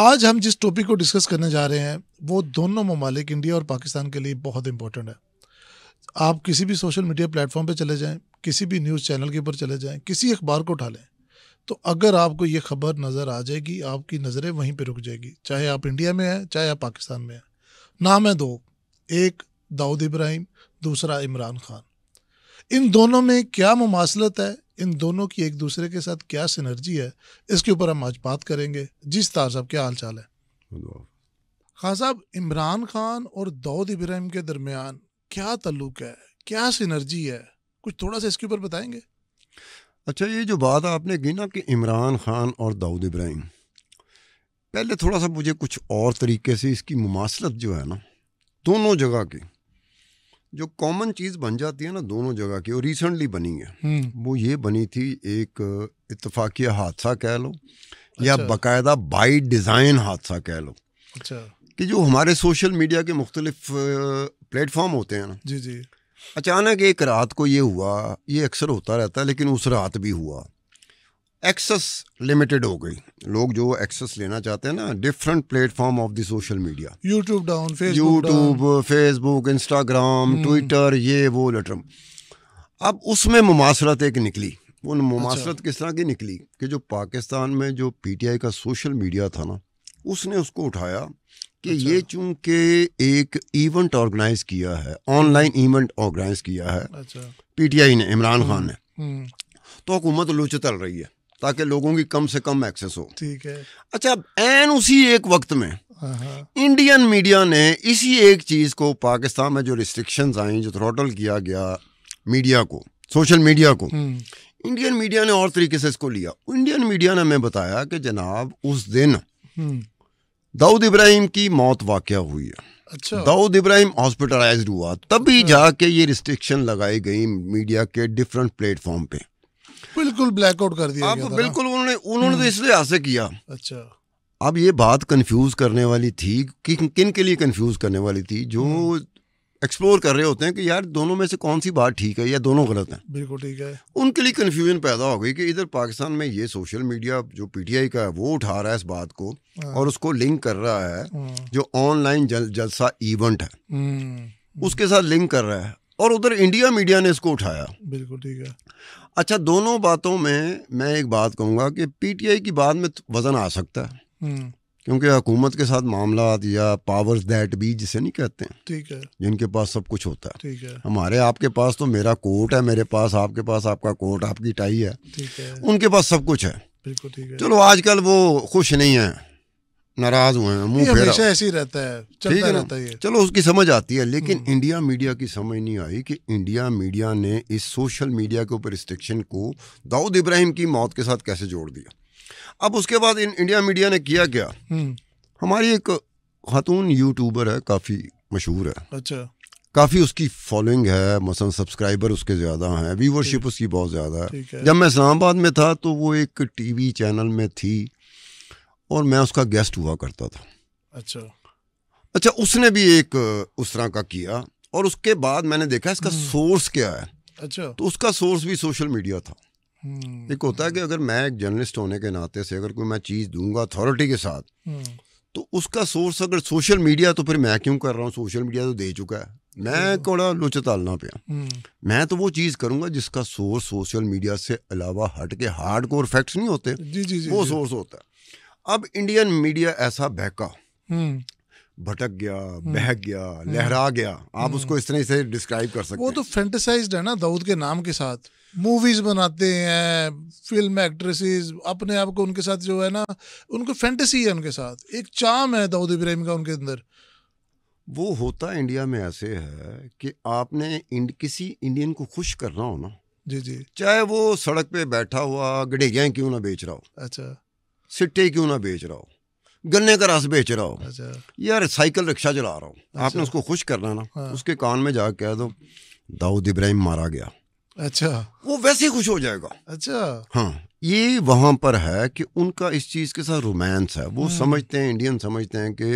आज हम जिस टॉपिक को डिस्कस करने जा रहे हैं वो दोनों ममालिक इंडिया और पाकिस्तान के लिए बहुत इंपॉर्टेंट है आप किसी भी सोशल मीडिया प्लेटफॉर्म पर चले जाएँ किसी भी न्यूज़ चैनल के ऊपर चले जाएँ किसी अखबार को उठा लें तो अगर आपको ये खबर नज़र आ जाएगी आपकी नज़रें वहीं पर रुक जाएगी चाहे आप इंडिया में हैं चाहे आप पाकिस्तान में हैं नाम है दो एक दाऊद इब्राहिम दूसरा इमरान खान इन दोनों में क्या मुमासलत है इन दोनों की एक दूसरे के साथ क्या सिनर्जी है इसके ऊपर हम आज बात करेंगे जी सितार साहब क्या हाल चाल है खान साहब इमरान खान और दाऊद इब्राहिम के दरमियान क्या तल्लुक है क्या सिनर्जी है कुछ थोड़ा सा इसके ऊपर बताएंगे अच्छा ये जो बात आपने की ना कि इमरान खान और दाऊद इब्राहिम पहले थोड़ा सा मुझे कुछ और तरीके से इसकी मुमासलत जो है ना दोनों जगह की जो कॉमन चीज़ बन जाती है ना दोनों जगह की और रिसेंटली बनी है हम्म। वो ये बनी थी एक इतफाकिया हादसा कह लो अच्छा। या बाकायदा बाई डिज़ाइन हादसा कह लो अच्छा कि जो हमारे सोशल मीडिया के मुख्तलिफ प्लेटफॉर्म होते हैं ना जी जी अचानक एक रात को ये हुआ ये अक्सर होता रहता है लेकिन उस रात भी हुआ एक्सेस लिमिटेड हो गई लोग जो एक्सेस लेना चाहते हैं ना different platform of the social media YouTube down YouTube Facebook Instagram Twitter ये वो लटरम अब उसमें मुमासरत एक निकली वो मुमासरत अच्छा। किस तरह की निकली कि जो पाकिस्तान में जो पीटीआई का सोशल मीडिया था ना उसने उसको उठाया कि अच्छा। ये चूंकि एक इवेंट ऑर्गेनाइज किया है ऑनलाइन इवेंट ऑर्गेनाइज किया है अच्छा। पीटीआई ने इमरान हम्म, खान ने हम्म। तो हुकूमत लुच चल रही है ताकि लोगों की कम से कम एक्सेस हो ठीक है अच्छा एन उसी एक वक्त में इंडियन हाँ, मीडिया हाँ। ने इसी एक चीज़ को पाकिस्तान में जो रिस्ट्रिक्शन आई जो थ्रोटल किया गया मीडिया को सोशल मीडिया को इंडियन हम्म। मीडिया ने और तरीके से इसको लिया इंडियन मीडिया ने हमें बताया कि जनाब उस दिन हम्म। दाऊद इब्राहिम की मौत वाक़ हुई है अच्छा दाऊद इब्राहिम हॉस्पिटलाइज हुआ तभी अच्छा। जाके ये रिस्ट्रिक्शन लगाई गई मीडिया के डिफरेंट प्लेटफॉर्म पे बिल्कुल ब्लैकआउट कर दिया अब बिल्कुल उन्होंने उन्होंने तो हम्म। इसलिए हादसे किया अच्छा अब ये बात कंफ्यूज करने वाली थी कि किन के लिए कंफ्यूज करने वाली थी जो एक्सप्लोर हम्म। कर रहे होते हैं कि यार दोनों में से कौन सी बात ठीक है या दोनों गलत हैं बिल्कुल ठीक है उनके लिए कन्फ्यूजन पैदा हो गई कि इधर पाकिस्तान में ये सोशल मीडिया जो पीटीआई का है वो उठा रहा है इस बात को हाँ। और उसको लिंक कर रहा है हाँ। जो ऑनलाइन जल, जलसा इवेंट है हम्म। उसके साथ लिंक कर रहा है और उधर इंडिया मीडिया ने इसको उठाया बिल्कुल ठीक है अच्छा दोनों बातों में मैं एक बात कहूँगा कि पीटीआई की बात में तो वज़न आ सकता है हम्म। क्योंकि हुकूमत के साथ मामला या पावर्स दैट भी जिसे नहीं कहते हैं ठीक है जिनके पास सब कुछ होता है ठीक है हमारे आपके पास तो मेरा कोर्ट है मेरे पास आपके पास आपका कोर्ट आपकी टाई है ठीक है उनके पास सब कुछ है बिल्कुल ठीक है चलो आजकल वो खुश नहीं है नाराज हुए हैं मुंह फेरा ऐसे ही रहता है चलता रहता है चलो उसकी समझ आती है लेकिन हम्म। इंडिया मीडिया की समझ नहीं आई कि इंडिया मीडिया ने इस सोशल मीडिया के ऊपर रिस्ट्रिक्शन को दाऊद इब्राहिम की मौत के साथ कैसे जोड़ दिया अब उसके बाद इन इंडिया मीडिया ने किया क्या हम्म। हमारी एक खातून यूट्यूबर है काफ़ी मशहूर है अच्छा काफ़ी उसकी फॉलोइंग है मसलन सब्सक्राइबर उसके ज़्यादा हैं व्यूवरशिप उसकी बहुत ज़्यादा है जब मैं इस्लामाबाद में था तो वो एक टीवी चैनल में थी और मैं उसका गेस्ट हुआ करता था अच्छा अच्छा उसने भी एक उस तरह का किया और उसके बाद मैंने देखा इसका सोर्स हम्म। क्या है अच्छा तो उसका सोर्स भी सोशल मीडिया था हम्म। एक होता है कि अगर मैं एक जर्नलिस्ट होने के नाते से अगर कोई मैं चीज़ दूंगा अथॉरिटी के साथ हम्म। तो उसका सोर्स अगर सोशल मीडिया तो फिर मैं क्यों कर रहा हूँ सोशल मीडिया तो दे चुका है मैं अच्छा। कौड़ा लुच तालना पे मैं तो वो चीज़ करूंगा जिसका सोर्स सोशल मीडिया से अलावा हट के हार्ड कोर फैक्ट्स नहीं होते जी जी जी वो सोर्स होता है अब इंडियन मीडिया ऐसा बहका हम्म। भटक गया हम्म। बह गया हम्म। लहरा गया आप उसको इस तरह से डिस्क्राइब कर सकते वो तो फैंटिसाइज्ड है ना दाऊद के नाम के साथ मूवीज बनाते हैं फिल्म एक्ट्रेसेस अपने आप को उनके साथ जो है ना उनको फैंटेसी है उनके साथ एक चाम है दाऊद इब्राहिम का उनके अंदर वो होता इंडिया में ऐसे है कि आपने इंड, किसी इंडियन को खुश करना हो ना जी जी चाहे वो सड़क पे बैठा हुआ गडेगियाँ क्यों ना बेच रहा हो अच्छा सिट्टे क्यों ना बेच रहा हो गन्ने का रस बेच रहा हो अच्छा। यार साइकिल रिक्शा चला रहा हूँ अच्छा। आपने उसको खुश करना ना हाँ। उसके कान में जा कह दो दाऊद इब्राहिम मारा गया अच्छा वो वैसे खुश हो जाएगा अच्छा हाँ ये वहाँ पर है कि उनका इस चीज़ के साथ रोमांस है वो हम्म। समझते हैं इंडियन समझते हैं कि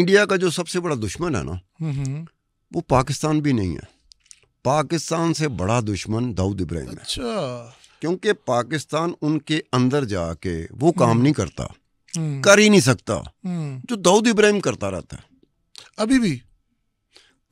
इंडिया का जो सबसे बड़ा दुश्मन है ना हम्म, हम्म। वो पाकिस्तान भी नहीं है पाकिस्तान से बड़ा दुश्मन दाऊद इब्राहिम अच्छा। है क्योंकि पाकिस्तान उनके अंदर जाके वो काम नहीं करता हम्म। कर ही नहीं सकता हम्म। जो दाऊद इब्राहिम करता रहता है अभी भी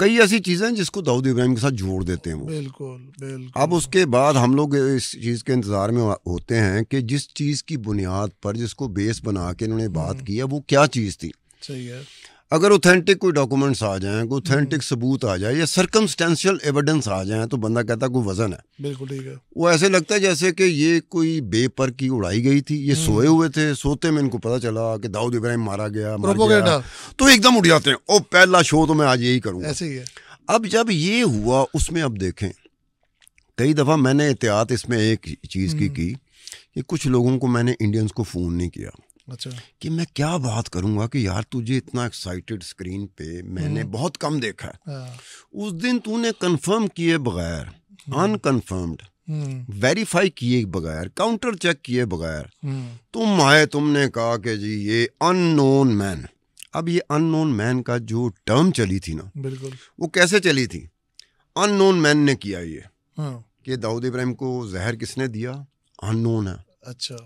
कई ऐसी चीजें हैं जिसको दाऊद इब्राहिम के साथ जोड़ देते हैं वो बिल्कुल बिल्कुल अब उसके बाद हम लोग इस चीज के इंतजार में होते हैं कि जिस चीज की बुनियाद पर जिसको बेस बना के इन्होंने बात हम्म। की है वो क्या चीज थी सही है अगर ऑथेंटिक कोई डॉक्यूमेंट्स आ जाएं कोई ऑथेंटिक हम्म। सबूत आ जाए या सर्कमस्टेंशियल एविडेंस आ जाए तो बंदा कहता है कोई वजन है बिल्कुल ठीक है वो ऐसे लगता है जैसे कि ये कोई बेपर की उड़ाई गई थी ये हम्म। सोए हुए थे सोते में इनको पता चला कि दाऊद इब्राहिम मारा गया, मार गया तो एकदम उठ जाते हैं ओ पहला शो तो मैं आज यही करूँगा ऐसे ही है अब जब ये हुआ उसमें अब देखें कई दफ़ा मैंने एहतियात इसमें एक चीज़ की हम्म। कि कुछ लोगों को मैंने इंडियंस को फ़ोन नहीं किया अच्छा कि मैं क्या बात करूंगा कि यार तुझे इतना एक्साइटेड स्क्रीन पे मैंने हम्म। बहुत कम देखा हाँ। उस दिन तूने कंफर्म किए बगैर अनकन्फर्म्ड हम्म। हम्म। वेरीफाई किए बगैर काउंटर चेक किए बगैर तुम आए तो तुमने कहा कि जी ये अननोन मैन अब ये अननोन मैन का जो टर्म चली थी ना बिल्कुल वो कैसे चली थी अननोन मैन ने किया ये हाँ। कि दाऊद इब्राहिम को जहर किसने दिया अननोन है अच्छा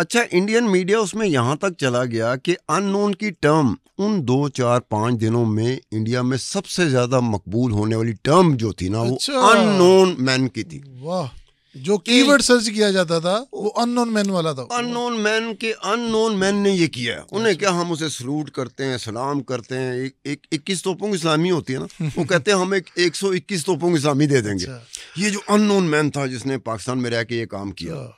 अच्छा इंडियन मीडिया उसमें यहाँ तक चला गया कि अननोन की टर्म उन दो चार पांच दिनों में इंडिया में सबसे ज्यादा मकबूल होने वाली टर्म जो थी ना अच्छा। वो अननोन मैन की थी वाह जो कीवर्ड सर्च किया जाता था वो अननोन मैन वाला था अननोन मैन के अननोन मैन ने ये किया है उन्हें अच्छा। क्या हम उसे सलूट करते हैं सलाम करते हैं एक एक इक्कीस तोपों की इस्लामी होती है ना वो कहते हैं हम एक एक सौ इक्कीस तोपों की इस्लामी दे देंगे अच्छा। ये जो अननोन मैन था जिसने पाकिस्तान में रह के ये काम किया हाँ।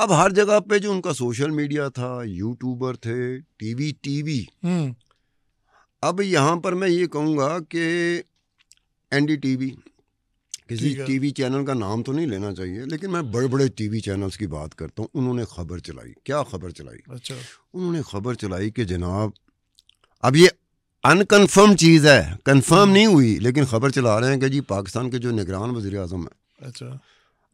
अब हर जगह पे जो उनका सोशल मीडिया था यूट्यूबर थे टीवी टीवी हम्म। अब यहाँ पर मैं ये कहूँगा कि एन डी टीवी किसी टीवी चैनल का नाम तो नहीं लेना चाहिए लेकिन मैं बड़े बड़े टीवी चैनल्स की बात करता हूँ उन्होंने खबर चलाई क्या खबर चलाई अच्छा उन्होंने खबर चलाई कि जनाब अब ये अनकन्फर्म चीज़ है कन्फर्म हम्म। नहीं हुई लेकिन खबर चला रहे हैं कि जी पाकिस्तान के जो निगरान वजी अजम है अच्छा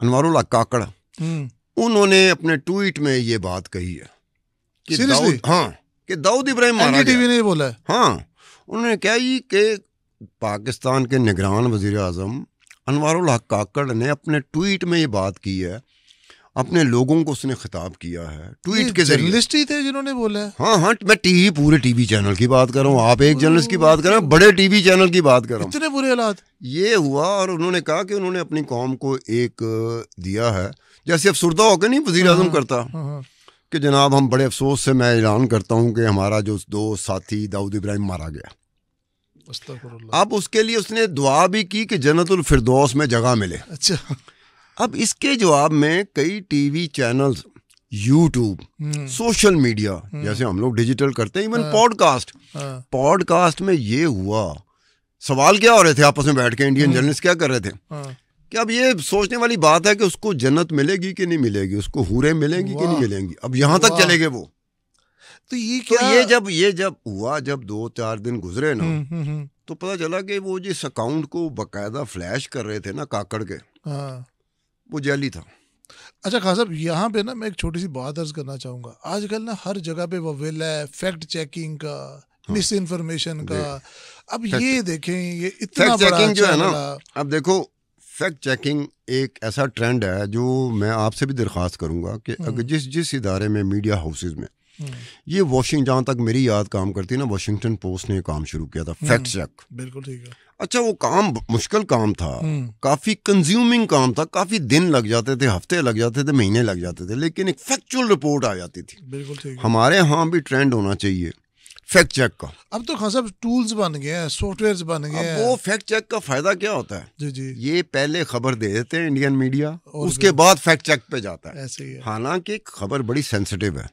अनवर काकड़ हम्म। उन्होंने अपने ट्वीट में ये बात कही है कि दाऊद हाँ कि दाऊद इब्राहिम मारा गया ने बोला है हाँ उन्होंने क्या ही कि पाकिस्तान के निगरान वजीर अजम अनवर हक काकड़ ने अपने ट्वीट में ये बात की है अपने लोगों को उसने खिताब किया है ट्वीट के जर्नलिस्ट ही थे जिन्होंने बोला है हाँ हाँ मैं टीवी पूरे टीवी चैनल की बात कर रहा हूँ आप एक जर्नलिस्ट की बात कर रहे हैं बड़े टीवी चैनल की बात कर रहा हूँ इतने बुरे हालात ये हुआ और उन्होंने कहा कि उन्होंने अपनी कौम को एक दिया है जैसे अफसरदा होकर नहीं वजी अजम हाँ, करता हाँ, हाँ। कि जनाब हम बड़े अफसोस से मैं ऐलान करता हूँ कि हमारा जो दोस्त साथी दाऊद इब्राहिम मारा गया अब उसके लिए उसने दुआ भी की कि जन्नतुल फिरदौस में जगह मिले अच्छा अब इसके जवाब में कई TV channels YouTube hmm. Social media hmm. जैसे हम लोग डिजिटल करते हैं इवन पॉडकास्ट पॉडकास्ट में ये हुआ सवाल क्या हो रहे थे आपस में बैठ के इंडियन हम्म। जर्नलिस्ट क्या कर रहे थे कि अब ये सोचने वाली बात है कि उसको जन्नत मिलेगी कि नहीं मिलेगी उसको हुरे मिलेंगी कि नहीं मिलेंगी अब यहाँ तक चले गए वो तो ये तो क्या तो ये जब ये जब हुआ जब दो चार दिन गुजरे ना हम्म, हम्म, हम्म। तो पता चला कि वो जिस अकाउंट को बकायदा फ्लैश कर रहे थे ना काकड़ के हाँ। वो जैली था अच्छा खास साहब यहाँ पे ना मैं एक छोटी सी बात अर्ज करना चाहूंगा आजकल ना हर जगह पे वेल है फैक्ट चेकिंग का मिस हाँ। इन्फॉर्मेशन का अब ये देखें ये इतना जो है अच्छा ना अब देखो फैक्ट चेकिंग एक ऐसा ट्रेंड है जो मैं आपसे भी दरख्वास्त करूँगा कि अगर हम्म। जिस जिस इदारे में मीडिया हाउसेज में हम्म। ये वॉशिंग जहाँ तक मेरी याद काम करती है ना वॉशिंगटन पोस्ट ने काम शुरू किया था फैक्ट हम्म। चेक बिल्कुल ठीक है अच्छा वो काम मुश्किल काम था काफ़ी कंज्यूमिंग काम था काफ़ी दिन लग जाते थे हफ्ते लग जाते थे महीने लग जाते थे लेकिन एक फैक्चुअल रिपोर्ट आ जाती थी बिल्कुल ठीक हमारे यहाँ भी ट्रेंड होना चाहिए फैक्ट चेक का अब तो खास टूल्स बन गए हैं सॉफ्टवेयर बन गए हैं वो फैक्ट चेक का फायदा क्या होता है जी जी ये पहले खबर दे देते हैं इंडियन मीडिया उसके बाद फैक्ट चेक पे जाता है ऐसे ही हालांकि खबर बड़ी सेंसिटिव है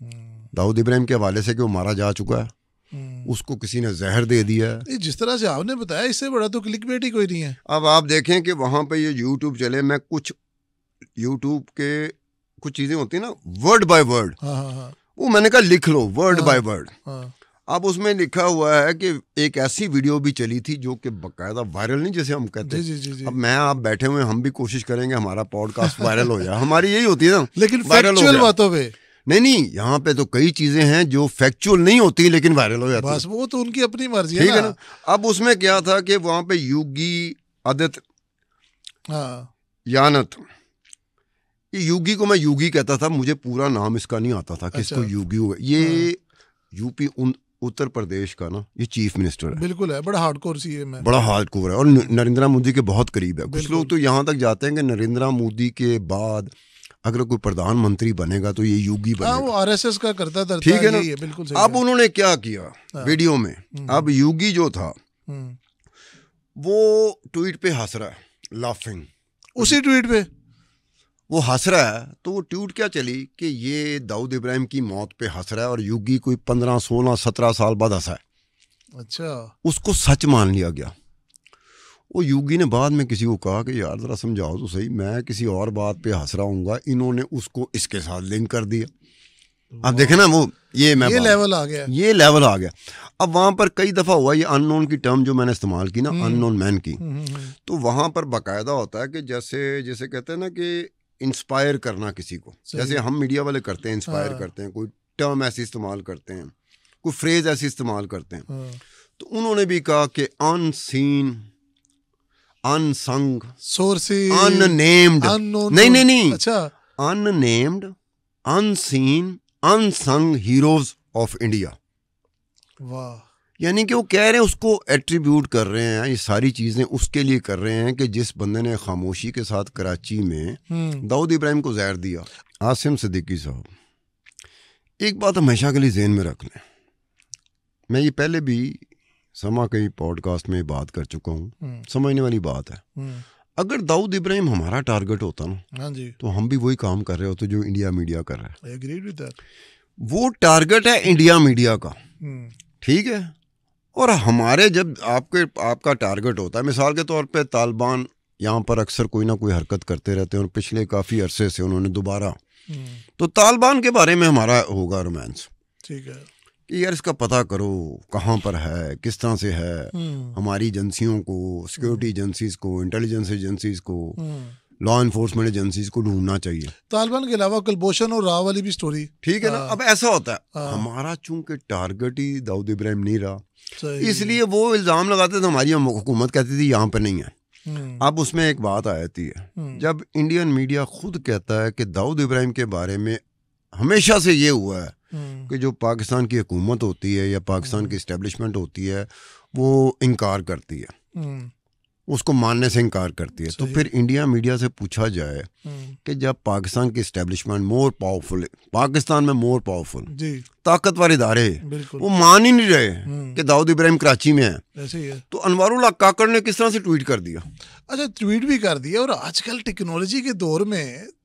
हम्म। दाऊद इब्राहिम के हवाले से कि वो मारा जा चुका है हम्म। उसको किसी ने जहर दे दिया है जिस तरह से आपने बताया इससे बड़ा तो क्लिक ही कोई नहीं है अब आप देखें कि वहाँ पे ये यूट्यूब चले मैं कुछ यूट्यूब के कुछ चीज़ें होती हैं ना वर्ड बाय वर्ड वो मैंने कहा लिख लो वर्ड बाय वर्ड अब उसमें लिखा हुआ है कि एक ऐसी वीडियो भी चली थी जो कि बकायदा वायरल नहीं जैसे हम कहते जी, जी, जी, जी. अब मैं आप बैठे हुए हम भी कोशिश करेंगे हमारा पॉडकास्ट वायरल हो जाए हमारी यही होती है ना लेकिन फैक्चुअल बातों पे नहीं नहीं यहाँ पे तो कई चीजें हैं जो फैक्चुअल नहीं होती लेकिन वायरल हो जाती बस वो तो उनकी अपनी मर्जी ठीक है ना अब उसमें क्या था कि वहां पे योगी आदित्य हाँ। यानत ये युगी को मैं योगी कहता था मुझे पूरा नाम इसका नहीं आता था अच्छा। किसको योगी हो ये हाँ। यूपी उत्तर प्रदेश का ना ये चीफ मिनिस्टर है बिल्कुल है बड़ा हार्डकोर सी है बड़ा हार्डकोर है और नरेंद्र मोदी के बहुत करीब है कुछ लोग तो यहाँ तक जाते हैं कि नरेंद्र मोदी के बाद अगर कोई प्रधानमंत्री बनेगा तो ये योगी हाँ, बनेगा वो आरएसएस का करता था ठीक है ना बिल्कुल सही अब उन्होंने क्या किया हाँ। वीडियो में हम्म। अब योगी जो था हम्म। वो ट्वीट पे हंस रहा है लाफिंग उसी ट्वीट पे वो हंस रहा है तो वो ट्यूट क्या चली कि ये दाऊद इब्राहिम की मौत पे हंस रहा है और युगी कोई पंद्रह सोलह सत्रह साल बाद हंसा है अच्छा उसको सच मान लिया गया वो योगी ने बाद में किसी को कहा कि यार ज़रा समझाओ तो सही मैं किसी और बात पे हंस रहा हूँ इन्होंने उसको इसके साथ लिंक कर दिया अब देखे ना वो ये मैं ये लेवल आ गया ये लेवल आ गया अब वहाँ पर कई दफ़ा हुआ ये अननोन की टर्म जो मैंने इस्तेमाल की ना अननोन हम्म। मैन की हम्म, हम्म, तो वहाँ पर बाकायदा होता है कि जैसे जैसे कहते हैं ना कि इंस्पायर करना किसी को जैसे हम मीडिया वाले करते हैं इंस्पायर हाँ। करते हैं कोई टर्म ऐसी इस्तेमाल करते हैं कोई फ्रेज ऐसी इस्तेमाल करते हैं हाँ। तो उन्होंने भी कहा कि अनसीन अनसंग अननेम्ड नहीं नहीं नहीं अच्छा unnamed unseen unsung heroes of India वाह यानी कि वो कह रहे हैं उसको एट्रीब्यूट कर रहे हैं ये सारी चीज़ें उसके लिए कर रहे हैं कि जिस बंदे ने खामोशी के साथ कराची में हम्म। दाऊद इब्राहिम को जहर दिया आसिम सिद्दीकी साहब एक बात हमेशा के लिए जेन में रख लें मैं ये पहले भी समा कई पॉडकास्ट में बात कर चुका हूँ हम्म। समझने वाली बात है हम्म। अगर दाऊद इब्राहिम हमारा टारगेट होता ना हाँ तो हम भी वही काम कर रहे होते जो इंडिया मीडिया कर रहा है वो टारगेट है इंडिया मीडिया का ठीक है और हमारे जब आपके आपका टारगेट होता है मिसाल के तौर पे तालिबान यहाँ पर अक्सर कोई ना कोई हरकत करते रहते हैं और पिछले काफ़ी अरसे से उन्होंने दोबारा हम्म। तो तालिबान के बारे में हमारा होगा रोमांस ठीक है कि यार इसका पता करो कहाँ पर है किस तरह से है हम्म। हमारी एजेंसियों को सिक्योरिटी हम्म। एजेंसीज को इंटेलिजेंस एजेंसीज को लॉ इन्फोर्समेंट एजेंसी को ढूंढना चाहिए तालिबान के अलावा कलभूषण और राव वाली भी स्टोरी ठीक है ना हाँ। अब ऐसा होता है हाँ। हमारा चूंकि टारगेट ही दाऊद इब्राहिम नहीं रहा इसलिए वो इल्ज़ाम लगाते थे तो हमारी हुकूमत कहती थी यहाँ पर नहीं है हम्म। अब उसमें एक बात आ जाती है हम्म। जब इंडियन मीडिया खुद कहता है कि दाऊद इब्राहिम के बारे में हमेशा से ये हुआ है हम्म। कि जो पाकिस्तान की हुकूमत होती है या पाकिस्तान की इस्टेब्लिशमेंट होती है वो इनकार करती है उसको मानने से इनकार करती है तो फिर इंडिया मीडिया से पूछा जाए हम्म। कि जब पाकिस्तान की स्टेब्लिशमेंट मोर पावरफुल पाकिस्तान में मोर पावरफुल ताकतवर इदारे वो मान ही नहीं रहे हम्म। कि दाऊद इब्राहिम कराची में है ऐसे ही है तो अनवारुल्ला काकड़ ने किस तरह से ट्वीट कर दिया अच्छा ट्वीट भी कर दिया और आजकल टेक्नोलॉजी के दौर में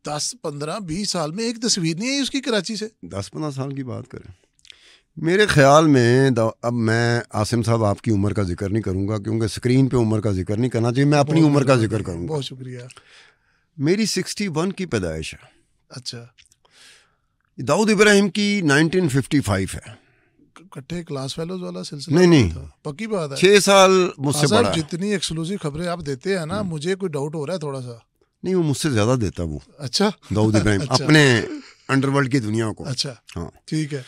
दस पंद्रह बीस साल में एक तस्वीर नहीं आई उसकी कराची से दस पंद्रह साल की बात करें मेरे ख्याल में अब मैं आसिम साहब आपकी उम्र का जिक्र नहीं करूँगा क्योंकि स्क्रीन पे उम्र का जिक्र नहीं करना चाहिए मैं अपनी उम्र का जिक्र करूँगा बहुत शुक्रिया मेरी सिक्सटी वन की पैदाइश है अच्छा दाऊद इब्राहिम की नाइनटीन फिफ्टी फाइव है इकट्ठे क्लास फेलोज वाला सिलसिला नहीं नहीं पक्की बात है छह साल मुझसे बड़ा जितनी एक्सक्लूसिव खबरें आप देते हैं ना हम्म। मुझे कोई डाउट हो रहा है थोड़ा सा नहीं वो मुझसे ज्यादा देता वो अच्छा दाऊद इब्राहिम अच्छा। अपने अंडरवर्ल्ड की दुनिया को अच्छा हाँ ठीक है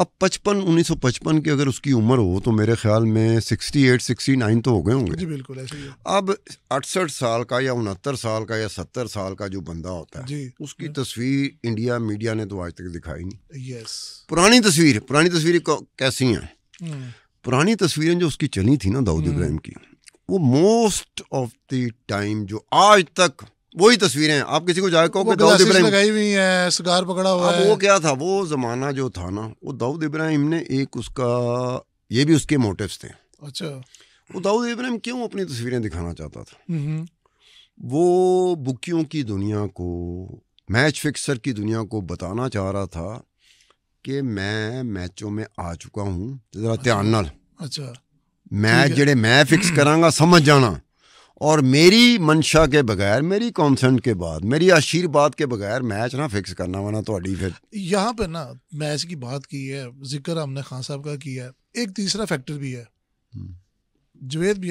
अब पचपन उन्नीस सौ पचपन की अगर उसकी उम्र हो तो मेरे ख्याल में सिक्सटी एट सिक्सटी नाइन तो हो गए होंगे जी बिल्कुल ऐसे ही अब अड़सठ साल का या उनहत्तर साल का या सत्तर साल का जो बंदा होता है जी उसकी हाँ। तस्वीर इंडिया मीडिया ने तो आज तक दिखाई नहीं यस पुरानी तस्वीर पुरानी तस्वीरें कैसी हैं हम्म। पुरानी तस्वीरें जो उसकी चली थी ना दाऊद हम्म। इब्राहिम की वो मोस्ट ऑफ द टाइम जो आज तक वही तस्वीरें आप किसी को जाकर कहो दाऊद इब्राहिम लगाई हुई है सिगार पकड़ा हुआ है वो क्या था वो ज़माना जो था ना वो दाऊद इब्राहिम ने एक उसका ये भी उसके मोटिव्स थे अच्छा वो दाऊद इब्राहिम क्यों अपनी तस्वीरें दिखाना चाहता था वो बुकियों की दुनिया को मैच फिक्सर की दुनिया को बताना चाह रहा था कि मैं मैचों में आ चुका हूँ ज़रा ध्यान अच्छा मैच अच्छा। जेडे मैं फिक्स करांगा समझ जाना और मेरी मंशा के बगैर मेरी कॉन्सेंट के बाद मेरी आशीर्वाद के बगैर मैच ना फिक्स करना वाना तो फिर यहाँ पे ना मैच की बात की है जिक्र हमने खान साहब का किया है एक तीसरा फैक्टर भी है हम्म। जवेद भी